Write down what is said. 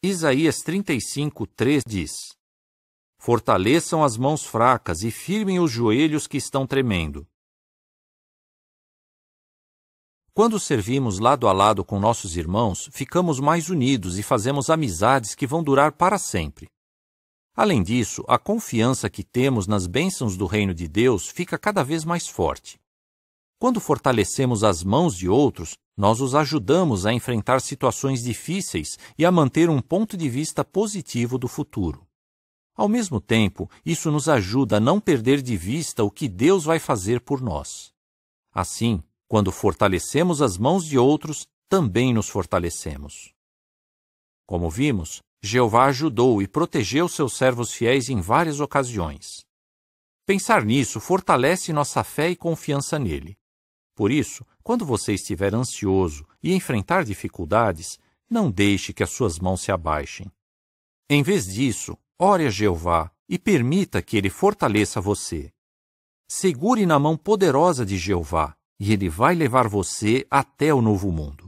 Isaías 35, 3 diz: Fortaleçam as mãos fracas e firmem os joelhos que estão tremendo. Quando servimos lado a lado com nossos irmãos, ficamos mais unidos e fazemos amizades que vão durar para sempre. Além disso, a confiança que temos nas bênçãos do Reino de Deus fica cada vez mais forte. Quando fortalecemos as mãos de outros, nós os ajudamos a enfrentar situações difíceis e a manter um ponto de vista positivo do futuro. Ao mesmo tempo, isso nos ajuda a não perder de vista o que Deus vai fazer por nós. Assim, quando fortalecemos as mãos de outros, também nos fortalecemos. Como vimos, Jeová ajudou e protegeu seus servos fiéis em várias ocasiões. Pensar nisso fortalece nossa fé e confiança nele. Por isso, quando você estiver ansioso e enfrentar dificuldades, não deixe que as suas mãos se abaixem. Em vez disso, ore a Jeová e permita que ele fortaleça você. Segure na mão poderosa de Jeová e ele vai levar você até o novo mundo.